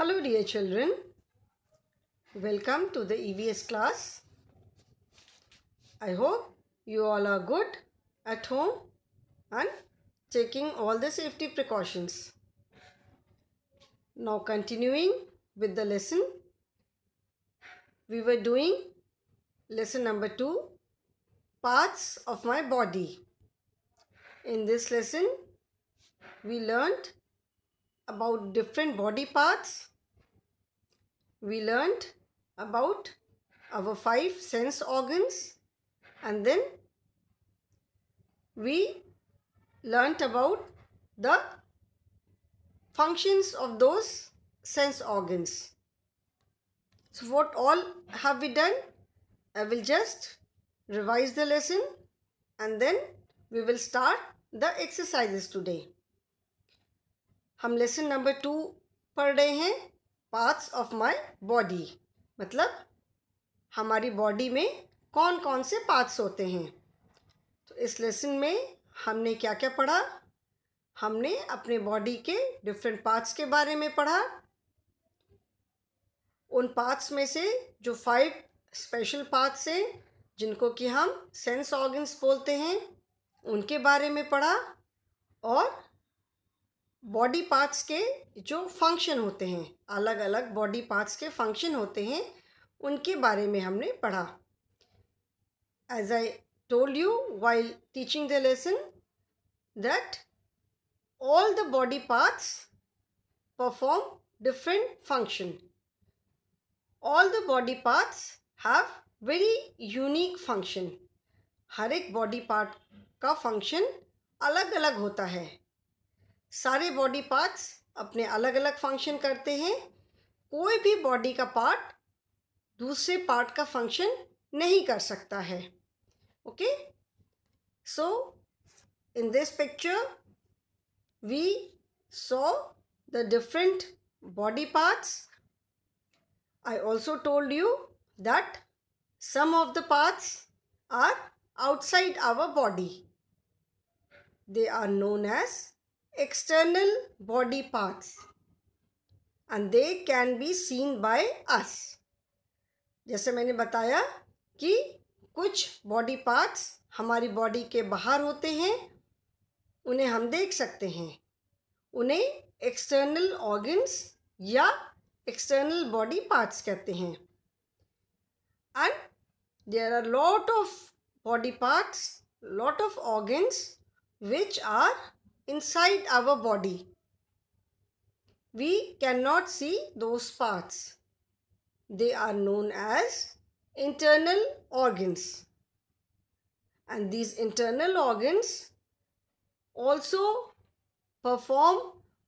Hello dear children, welcome to the EVS class. I hope you all are good at home and taking all the safety precautions. Now continuing with the lesson, we were doing lesson number 2, parts of my body. In this lesson, we learnt about different body parts. We learned about our five sense organs and then we learnt about the functions of those sense organs. So what all have we done? I will just revise the lesson and then we will start the exercises today. हम lesson number two पढ़ रहे हैं parts of my body मतलब हमारी body में कौन कौन से पार्ट्स होते हैं तो इस लेसन में हमने क्या क्या पढ़ा हमने अपने बॉडी के डिफरेंट पार्ट्स के बारे में पढ़ा उन पार्ट्स में से जो फाइव स्पेशल पार्ट्स हैं जिनको कि हम सेंस ऑर्गन्स बोलते हैं उनके बारे में पढ़ा और बॉडी पार्ट्स के जो फंक्शन होते हैं अलग अलग बॉडी पार्ट्स के फंक्शन होते हैं उनके बारे में हमने पढ़ा as I told you while teaching the lesson that all the body parts perform different function all the body parts have very unique function हर एक बॉडी पार्ट का फंक्शन अलग अलग होता है सारे बॉडी पार्ट्स अपने अलग अलग फंक्शन करते हैं कोई भी बॉडी का पार्ट दूसरे पार्ट का फंक्शन नहीं कर सकता है okay so in this picture we saw the different body parts I also told you that some of the parts are outside our body they are known as external body parts and they can be seen by us जैसे मैंने बताया कि कुछ body parts हमारी body के बाहर होते हैं उन्हें हम देख सकते हैं उन्हें external organs या external body parts कहते हैं and there are lot of body parts lot of organs which are inside our body. We cannot see those parts. They are known as internal organs. And these internal organs also perform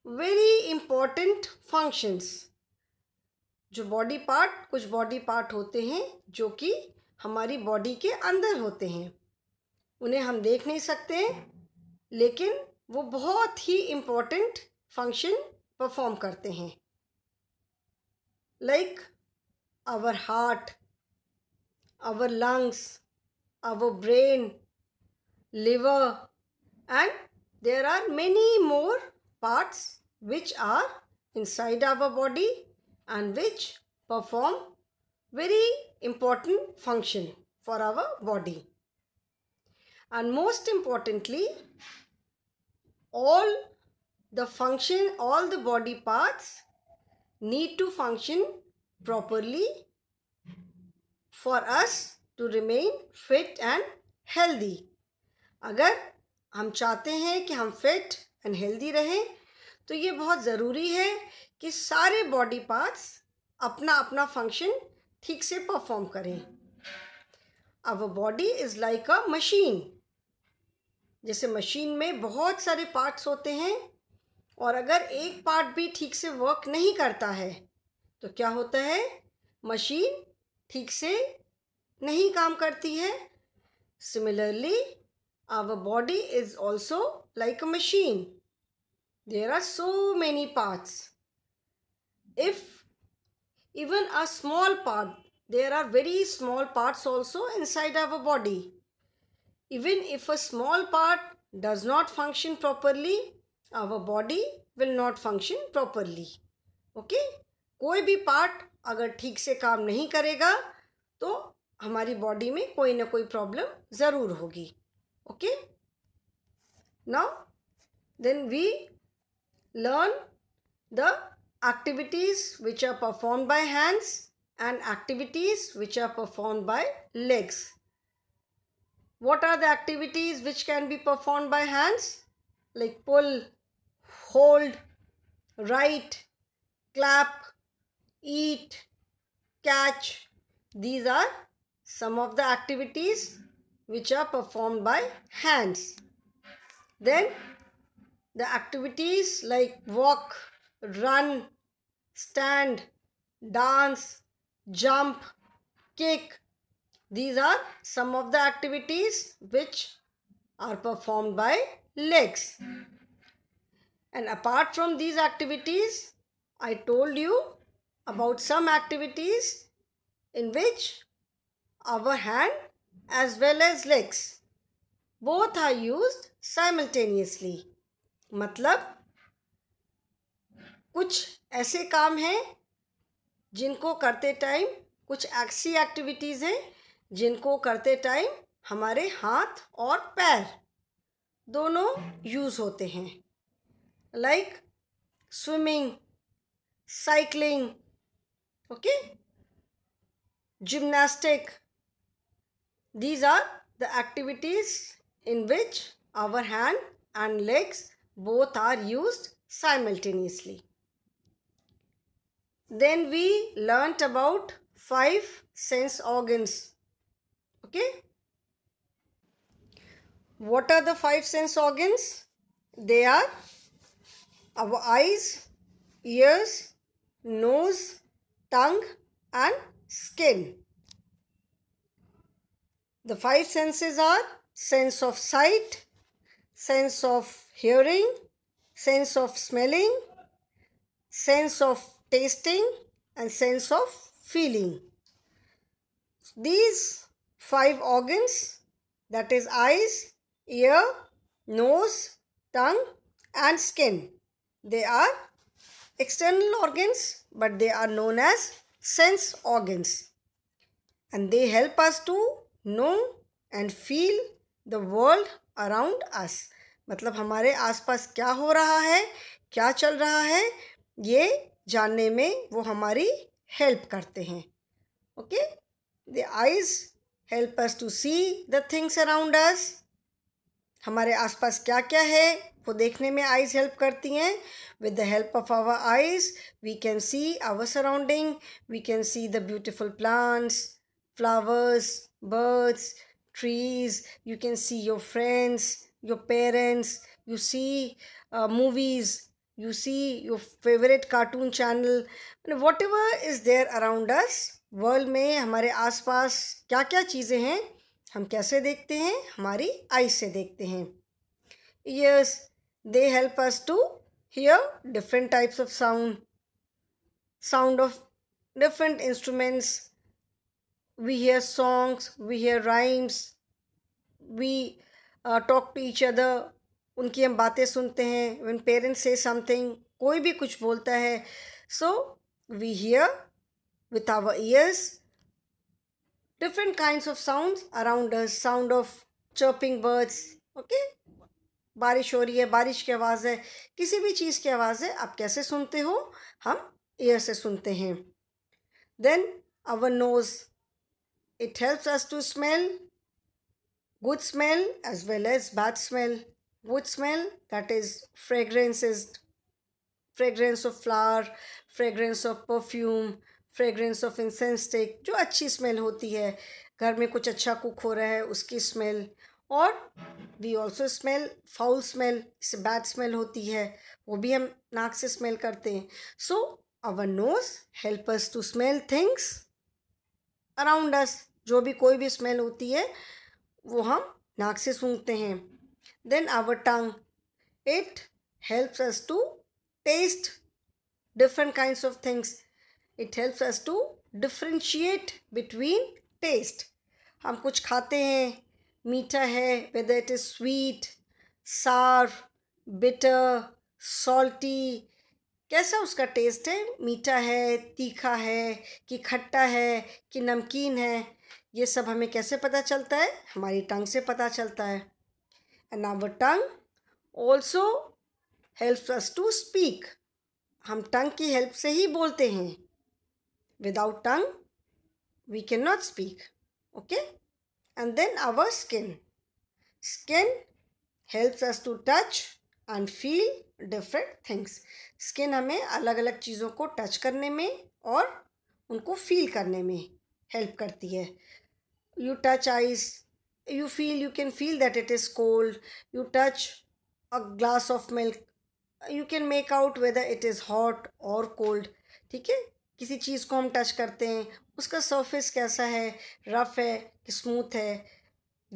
very important functions. जो body part कुछ body part होते हैं जो कि हमारी body के अंदर होते हैं उन्हें हम देख नहीं सकते लेकिन वो बहुत ही इम्पोर्टेंट फंक्शन परफॉर्म करते हैं like our heart our lungs our brain liver and there are many more parts which are inside our body and which perform very important function for our body and most importantly all the function all the body parts need to function properly for us to remain fit and healthy अगर हम चाहते हैं कि हम fit and healthy रहें तो ये बहुत ज़रूरी है कि सारे बॉडी पार्ट्स अपना अपना फंक्शन ठीक से परफॉर्म करें our body is like a machine जैसे मशीन में बहुत सारे पार्ट्स होते हैं और अगर एक पार्ट भी ठीक से वर्क नहीं करता है तो क्या होता है मशीन ठीक से नहीं काम करती है similarly our body is also like a machine there are so many parts if even a small part there are very small parts also inside our body even if a small part does not function properly our body will not function properly okay कोई भी part अगर ठीक से काम नहीं करेगा तो हमारी बॉडी में कोई ना कोई प्रॉब्लम ज़रूर होगी okay now then we learn the activities which are perform by hands and activities which are perform by legs What are the activities which can be performed by hands? Like pull, hold, write, clap, eat, catch. These are some of the activities which are performed by hands. Then the activities like walk, run, stand, dance, jump, kick, These are some of the activities which are performed by legs. And apart from these activities, I told you about some activities in which our hand as well as legs both are used simultaneously. matlab कुछ ऐसे काम हैं जिनको करते time कुछ ऐसी activities हैं जिनको करते टाइम हमारे हाथ और पैर दोनों यूज़ होते हैं like swimming cycling okay gymnastic these are the activities in which our hand and legs both are use simultaneously then we learn about five sense organs okay what are the five sense organs they are our eyes ears nose tongue and skin the five senses are sense of sight sense of hearing sense of smelling sense of tasting and sense of feeling these five organs that is eyes, ear, nose, tongue and skin. They are external organs but they are known as sense organs and they help us to know and feel the world around us मतलब हमारे आसपास क्या हो रहा है क्या चल रहा है ये जानने में वो हमारी हेल्प करते हैं okay the eyes help us to see the things around us हमारे आसपास क्या क्या है वो देखने में आइज़ हेल्प करती हैं with the help of our eyes we can see our surrounding we can see the beautiful plants flowers birds trees you can see your friends your parents you see movies you see your favourite cartoon channel whatever is there around us world में हमारे आसपास क्या क्या चीज़ें हैं हम कैसे देखते हैं हमारी आई से देखते हैं yes they help us to hear different types of sound sound of different instruments we hear songs we hear rhymes we talk to each other उनकी हम बातें सुनते हैं वन पेरेंट्स से समथिंग कोई भी कुछ बोलता है so we hear with our ears different kinds of sounds around us sound of chirping birds okay बारिश हो रही है बारिश की आवाज़ है किसी भी चीज़ की आवाज़ है आप कैसे सुनते हो हम ईयर से सुनते हैं then our nose it helps us to smell good smell as well as bad smell good smell that is fragrance is fragrance of flower fragrance of perfume fragrance of incense टेक जो अच्छी smell होती है घर में कुछ अच्छा cook हो रहा है उसकी स्मेल और we also smell foul smell इससे बैड स्मेल होती है वो भी हम नाक से स्मेल करते हैं so our nose help us to smell things around us जो भी कोई भी स्मेल होती है वो हम नाक से सूंघते हैं then our tongue it helps us to taste different kinds of things it helps us to differentiate between taste हम कुछ खाते हैं मीठा है whether it is sweet sour bitter salty कैसा उसका टेस्ट है मीठा है तीखा है कि खट्टा है कि नमकीन है ये सब हमें कैसे पता चलता है हमारी टंग से पता चलता है and our tongue also helps us to speak हम टंग की हेल्प से ही बोलते हैं Without tongue, we cannot speak. Okay? And then our skin. Skin helps us to touch and feel different things. Skin hame alag alag cheezon ko touch karne mein aur unko feel karne mein help karti hai You touch eyes, you feel, you can feel that it is cold. You touch a glass of milk, you can make out whether it is hot or cold. ठीक है किसी चीज़ को हम touch करते हैं उसका surface कैसा है रफ है कि स्मूथ है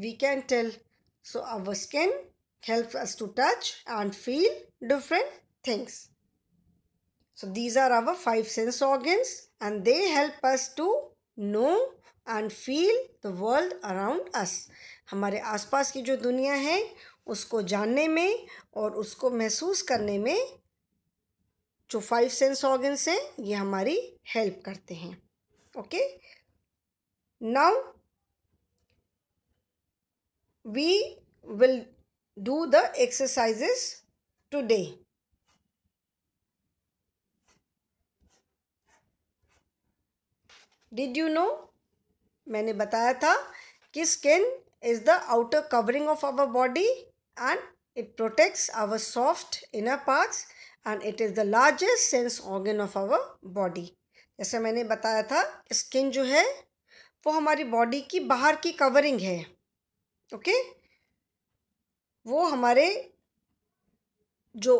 we can tell so our skin help us to touch and feel different things so these are our five sense organs and they help us to know and feel the world around us हमारे आसपास की जो दुनिया है उसको जानने में और उसको महसूस करने में जो फाइव सेंस ऑर्गन्स हैं ये हमारी हेल्प करते हैं okay now we will do the exercises today did you know मैंने बताया था कि skin is the outer covering of our body and it protects our soft inner parts and it is the largest sense organ of our body जैसे मैंने बताया था skin जो है वो हमारी बॉडी की बाहर की कवरिंग है ओके वो हमारे जो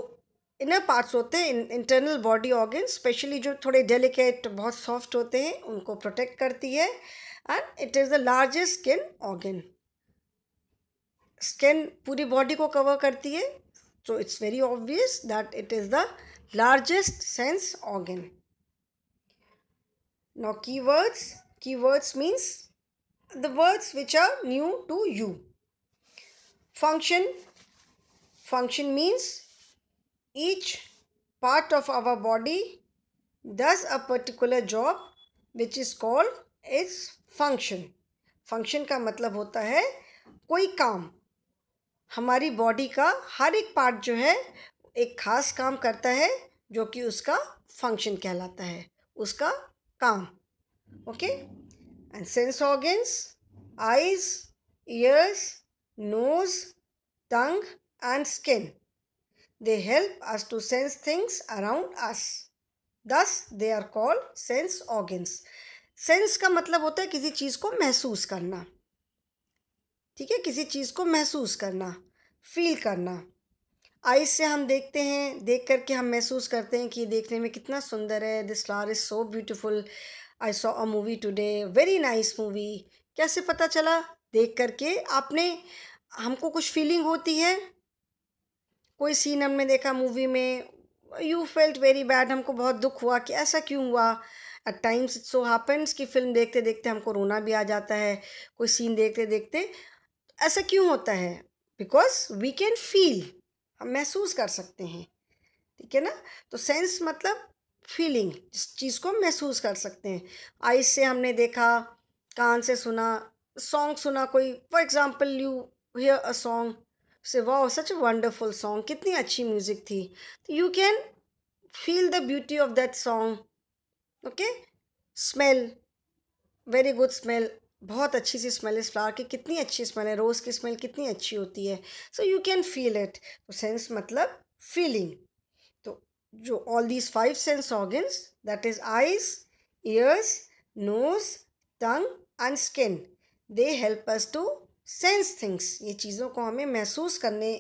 इनर पार्ट्स होते हैं इंटरनल बॉडी ऑर्गन स्पेशली जो थोड़े डेलिकेट बहुत सॉफ्ट होते हैं उनको प्रोटेक्ट करती है and it is the largest skin organ skin पूरी बॉडी को कवर करती है So it's very obvious that it is the largest sense organ. Now keywords, keywords means the words which are new to you. Function, function means each part of our body does a particular job which is called its function. function ka matlab hota hai कोई काम हमारी body का हर एक part जो है एक खास काम करता है जो कि उसका फंक्शन कहलाता है उसका काम okay and sense organs eyes ears nose tongue and skin they help us to sense things around us thus they are called sense organs sense का मतलब होता है किसी चीज़ को महसूस करना ठीक है किसी चीज़ को महसूस करना फील करना आइज से हम देखते हैं देख करके हम महसूस करते हैं कि ये देखने में कितना सुंदर है this flower is so beautiful I saw a movie today very nice movie कैसे पता चला देख करके आपने हमको कुछ फीलिंग होती है कोई सीन हमने देखा मूवी में यू फेल्ट वेरी बैड हमको बहुत दुख हुआ कि ऐसा क्यों हुआ at times it so happens कि फिल्म देखते देखते हमको रोना भी आ जाता है कोई सीन देखते देखते ऐसा क्यों होता है बिकॉज वी कैन फील हम महसूस कर सकते हैं ठीक है ना तो सेंस मतलब फीलिंग जिस चीज़ को महसूस कर सकते हैं आइस से हमने देखा कान से सुना सॉन्ग सुना कोई for example you hear a song से वाह सच वंडरफुल सॉन्ग कितनी अच्छी म्यूज़िक थी तो you can feel the beauty of that song okay smell very good smell बहुत अच्छी सी स्मेल इस फ्लावर की कितनी अच्छी स्मेल है रोज़ की स्मेल कितनी अच्छी होती है so you can feel it तो सेंस मतलब फीलिंग तो जो all these five sense organs that is eyes ears nose tongue and skin they help us to sense things ये चीज़ों को हमें महसूस करने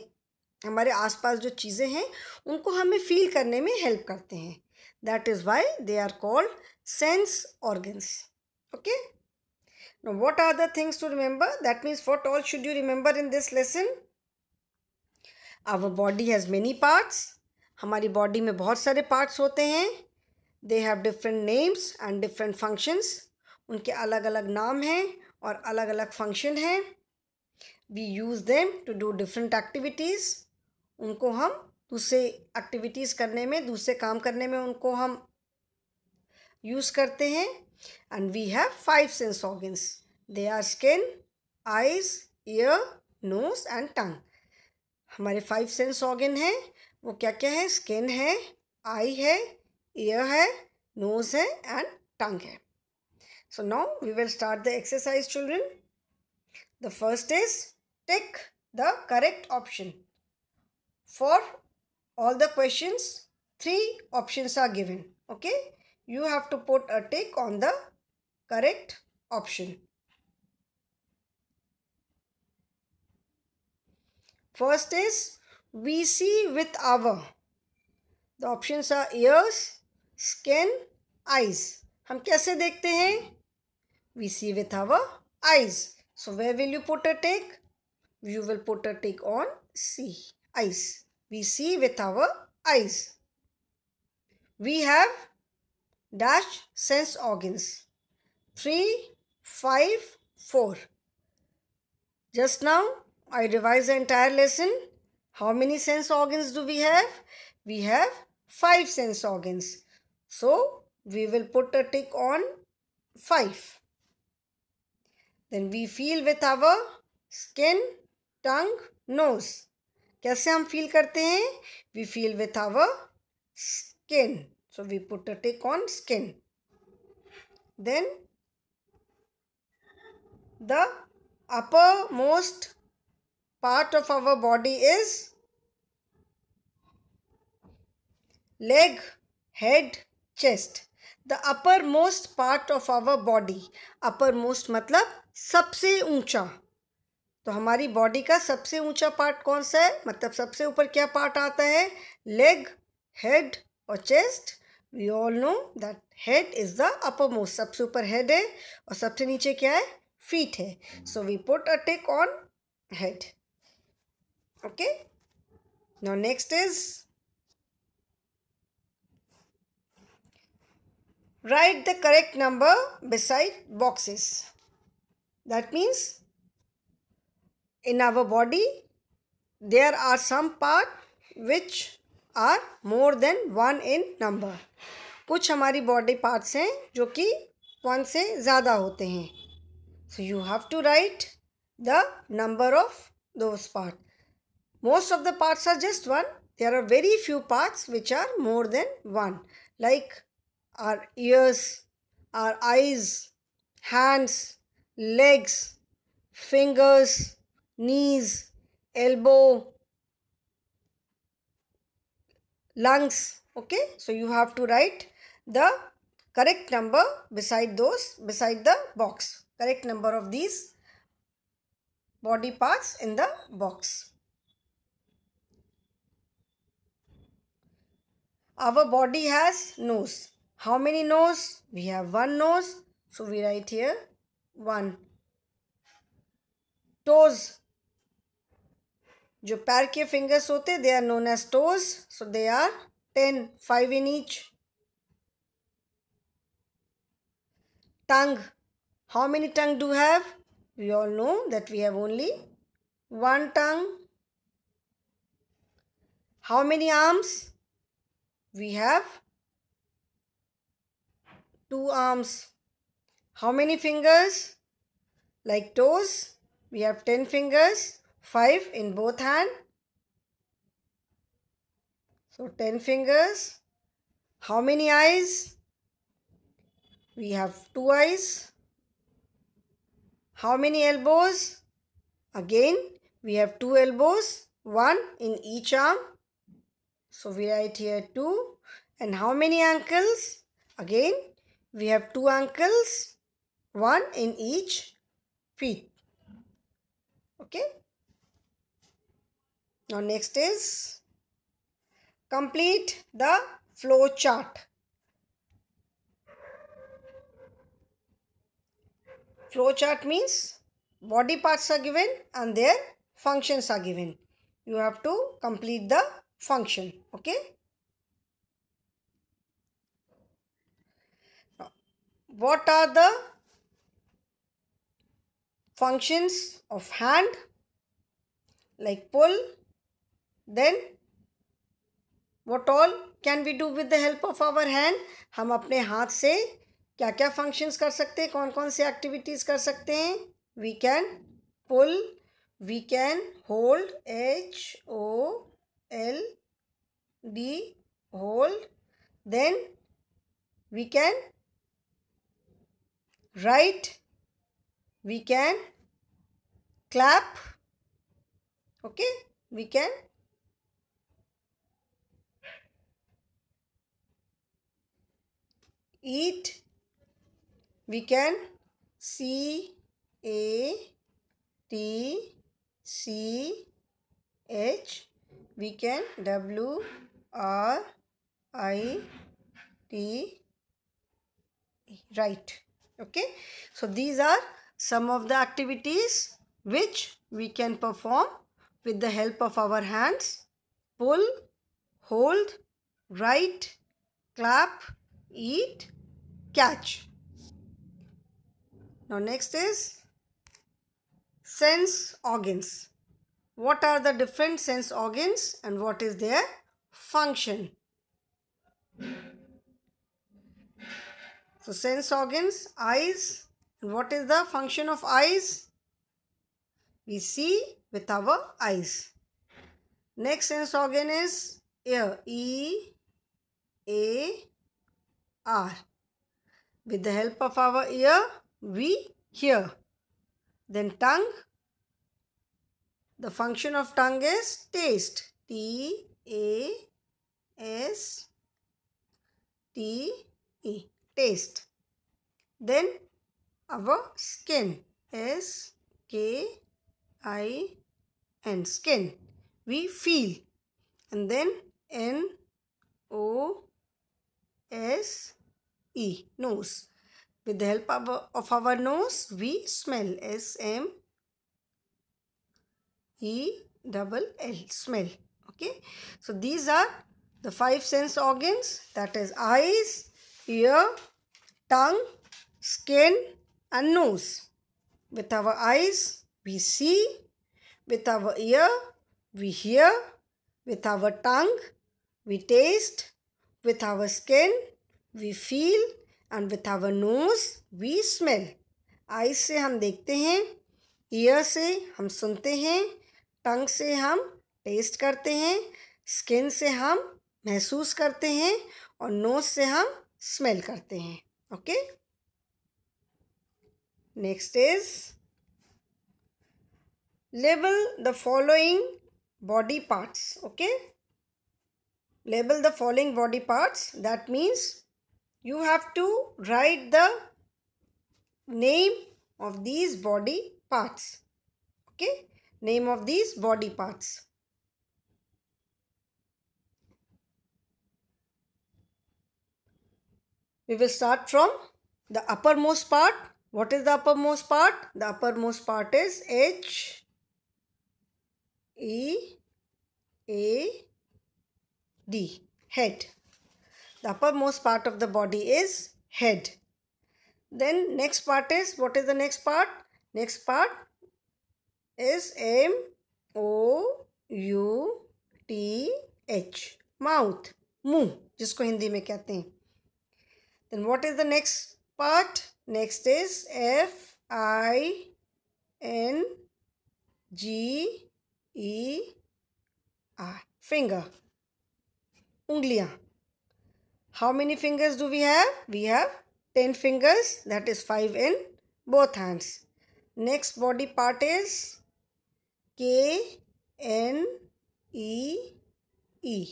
हमारे आसपास जो चीज़ें हैं उनको हमें फील करने में हेल्प करते हैं that is why they are called sense organs okay Now, what are the things to remember? That means what all should you remember in this lesson? Our body has many parts. हमारी body में बहुत सारे parts होते हैं They have different names and different functions. उनके अलग अलग नाम हैं और अलग अलग function हैं We use them to do different activities. उनको हम दूसरे activities करने में दूसरे काम करने में उनको हम use करते हैं and we have five sense organs they are skin eyes ear nose and tongue हमारे five sense organ हैं वो क्या क्या skin है eye है ear है nose है and tongue है so now we will start the exercise children the first is take the correct option for all the questions three options are given okay you have to put a tick on the correct option. First is we see with our. The options are ears, skin, eyes. हम कैसे देखते हैं We see with our eyes. So where will you put a tick? You will put a tick on see eyes. We see with our eyes. We have dash sense organs 3 5 4 just now i revised the entire lesson how many sense organs do we have we have five sense organs so we will put a tick on 5 then we feel with our skin tongue nose कैसे हम feel करते हैं we feel with our skin So we put a tick on skin. Then the upper most part of our body is leg, head, chest. the upper most part of our body upper most matlab sabse uncha तो हमारी body का सबसे ऊंचा part कौन सा है मतलब सबसे ऊपर क्या पार्ट आता है लेग हेड और chest we all know that head is the uppermost, most सबसे ऊपर हेड है और सबसे नीचे क्या है फीट है so we put a tick on head okay now next is write the correct number beside boxes. That means in our body there are some part which are more than one in number कुछ हमारी body parts हैं जो कि one से ज़्यादा होते हैं so you have to write the number of दो part most of the parts are just one there are very few parts which are more than one like our ears our eyes hands legs fingers knees elbow lungs okay so you have to write the correct number beside those beside the box correct number of these body parts in the box our body has nose how many nose we have one nose so we write here one toes जो पैर के fingers होते they are known as toes so they are ten five in each tongue how many tongue do have we all know that we have only one tongue how many arms we have two arms how many fingers like toes we have ten fingers 5 in both hand. So 10 fingers. How many eyes? We have 2 eyes. How many elbows? Again, we have 2 elbows. 1 in each arm. So we write here 2. And how many ankles? Again, we have 2 ankles. 1 in each feet. Okay. Now next is complete the flow chart. Flow chart means body parts are given and their functions are given. You have to complete the function. Okay. What are the functions of hand like pull, then what all can we do with the help of our hand हम अपने हाथ से क्या क्या functions कर सकते हैं कौन कौन से एक्टिविटीज़ कर सकते हैं we can pull we can hold H O L D hold then we can write we can clap okay we can Eat. we can C A T C H we can W R I T right okay so these are some of the activities which we can perform with the help of our hands pull hold write clap eat catch. Now next is sense organs. What are the different sense organs and what is their function? So sense organs, eyes. And what is the function of eyes? We see with our eyes. Next sense organ is ear. E A R. With the help of our ear, we hear. Then tongue. The function of tongue is taste. T A S T E. Taste. Then our skin. S K I N. Skin. We feel. And then N O S E. Nose. With the help of, of our nose, we smell. S M E double L. Smell. Okay. So these are the five sense organs that is eyes, ear, tongue, skin and nose. With our eyes, we see. With our ear, we hear. With our tongue, we taste. With our skin, we feel and with our nose we smell eye से हम देखते हैं year से हम सुनते हैं टंग से हम टेस्ट करते हैं स्किन से हम महसूस करते हैं और नोज से हम स्मेल करते हैं okay next is label the following body parts okay label the following body parts that means you have to write the name of these body parts. Okay, name of these body parts. We will start from the uppermost part. What is the uppermost part? The uppermost part is H, E, A, D, head. The uppermost part of the body is head. Then next part is, what is the next part? Next part is M O U T H. Mouth, मुंह जिसको हिंदी में कहते हैं Then what is the next part? Next is F I N G E R. Finger. उंगलियां How many fingers do we have? We have 10 fingers that is 5 in both hands. Next body part is K N E E.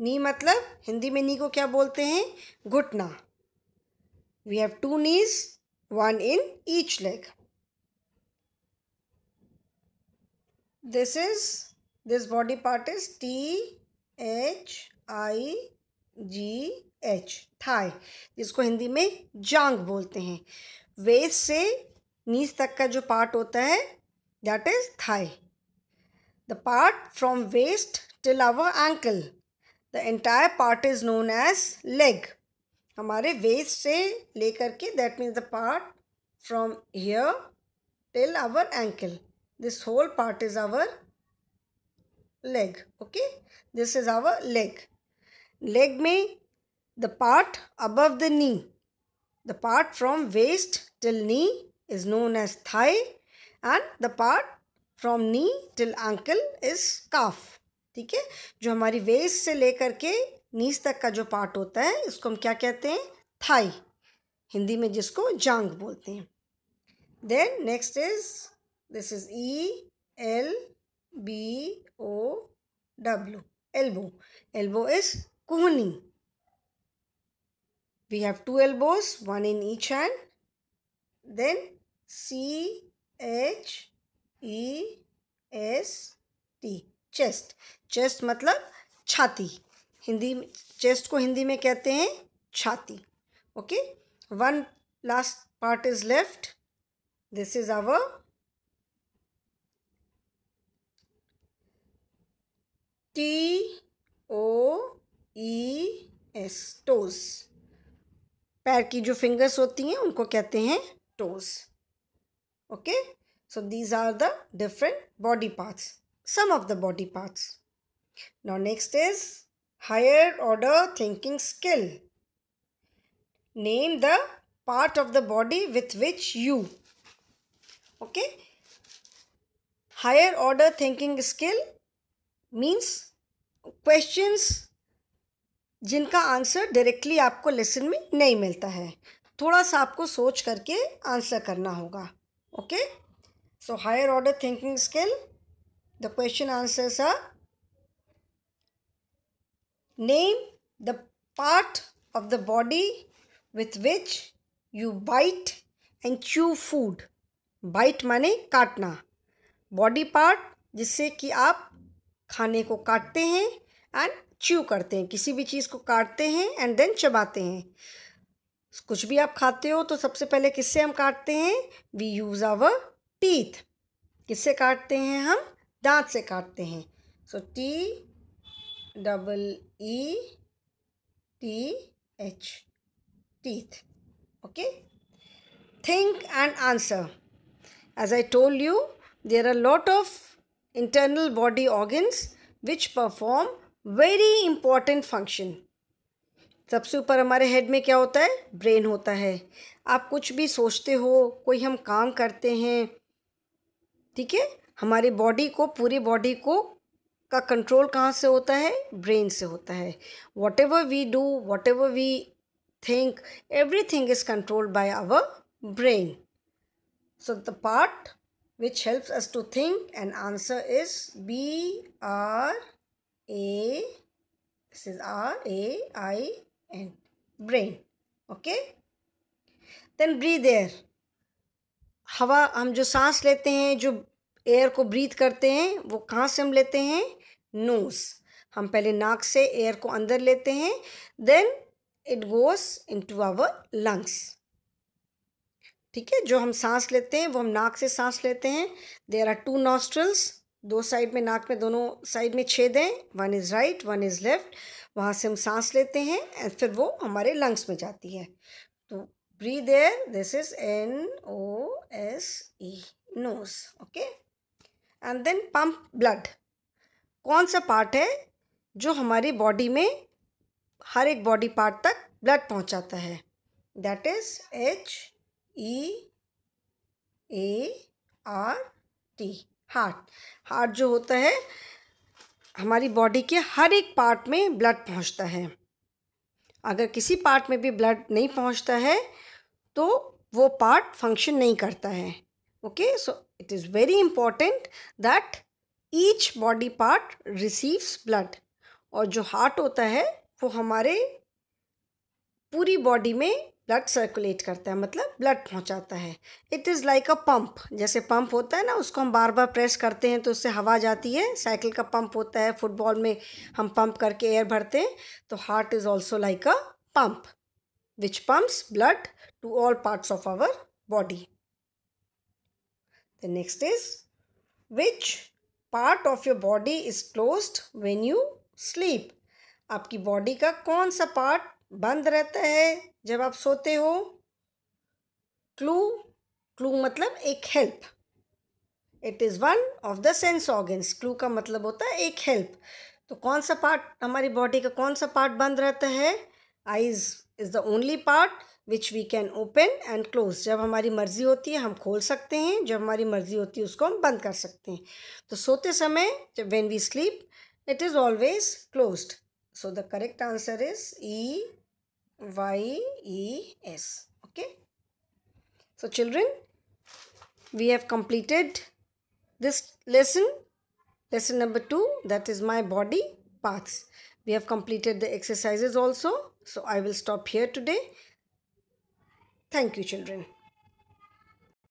नी मतलब हिंदी में नी को क्या बोलते हैं घुटना we have two knees one in each leg this is this body part is t h i g H thigh जिसको हिंदी में जांग बोलते हैं वेस्ट से नीज तक का जो पार्ट होता है that is thigh the part from waist till our ankle the entire part is known as leg हमारे वेस्ट से लेकर के that means the part from here till our ankle this whole part is our leg okay this is our leg leg में The part above the knee. The part from waist till knee is known as thigh and the part from knee till ankle is calf. ठीक है जो हमारी waist से लेकर के नीस तक का जो part होता है इसको हम क्या कहते हैं thigh हिंदी में जिसको जांग बोलते हैं then next is this is E L B O W elbow elbow is कुहनी We have two elbows, one in each hand. Then C H E S T chest chest मतलब छाती हिंदी में चेस्ट को हिंदी में कहते हैं छाती okay one last part is left this is our T O E S toes पैर की जो फिंगर्स होती हैं उनको कहते हैं toes okay so these are the different body parts some of the body parts now next is higher order thinking skill name the part of the body with which you okay higher order thinking skill means questions जिनका answer directly आपको lesson में नहीं मिलता है थोड़ा सा आपको सोच करके आंसर करना होगा okay so higher order thinking skill the question answer sir name the part of the body with which you bite and chew food bite माने काटना बॉडी पार्ट जिससे कि आप खाने को काटते हैं एंड च्यू करते हैं किसी भी चीज़ को काटते हैं एंड देन चबाते हैं कुछ भी आप खाते हो तो सबसे पहले किससे हम काटते हैं वी यूज़ आवर टीथ किससे काटते हैं हम दांत से काटते हैं so T double E T H teeth okay think and answer as I told you there are lot of internal body organs which perform very important function सबसे ऊपर हमारे हेड में क्या होता है ब्रेन होता है आप कुछ भी सोचते हो कोई हम काम करते हैं ठीक है हमारी बॉडी को पूरी बॉडी को का कंट्रोल कहाँ से होता है ब्रेन से होता है whatever we do whatever we think everything is controlled by our brain so the part which helps us to think and answer is B R A, this is R, A, I, N, brain. Okay? Then breathe air. हवा हम जो सांस लेते हैं जो air को breathe करते हैं वो कहाँ से हम लेते हैं नोज हम पहले नाक से एयर को अंदर लेते हैं then it goes into our lungs ठीक है जो हम सांस लेते हैं वो हम नाक से सांस लेते हैं देर आर टू नॉस्ट्रल्स दो साइड में नाक में दोनों साइड में छेद हैं one is right one is left वहाँ से हम सांस लेते हैं एंड फिर वो हमारे लंग्स में जाती है तो breathe air this is N O S E nose okay and then pump blood कौन सा पार्ट है जो हमारी बॉडी में हर एक बॉडी पार्ट तक ब्लड पहुँचाता है that is H E A R T heart heart जो होता है हमारी बॉडी के हर एक पार्ट में ब्लड पहुंचता है अगर किसी पार्ट में भी ब्लड नहीं पहुंचता है तो वो पार्ट फंक्शन नहीं करता है okay so it is very important that each body part receives blood और जो हार्ट होता है वो हमारे पूरी बॉडी में ब्लड सर्कुलेट करता है मतलब ब्लड पहुंचाता है it is like a pump जैसे पंप होता है ना उसको हम बार बार प्रेस करते हैं तो उससे हवा जाती है साइकिल का पंप होता है फुटबॉल में हम पंप करके एयर भरते हैं तो heart is also like a pump which pumps blood to all parts of our body the next is which part of your body is close when you sleep आपकी body का कौन सा part बंद रहता है जब आप सोते हो क्लू क्लू मतलब एक help it is one of the sense organs clue का मतलब होता है एक हेल्प तो कौन सा पार्ट हमारी बॉडी का कौन सा पार्ट बंद रहता है eyes is the only part which we can open and close जब हमारी मर्ज़ी होती है हम खोल सकते हैं जब हमारी मर्ज़ी होती है उसको हम बंद कर सकते हैं तो सोते समय जब when we sleep it is always close so the correct answer is E Y-E-S. Okay. So children, we have completed this lesson. Lesson number 2 that is my body parts. We have completed the exercises also. So I will stop here today. Thank you children.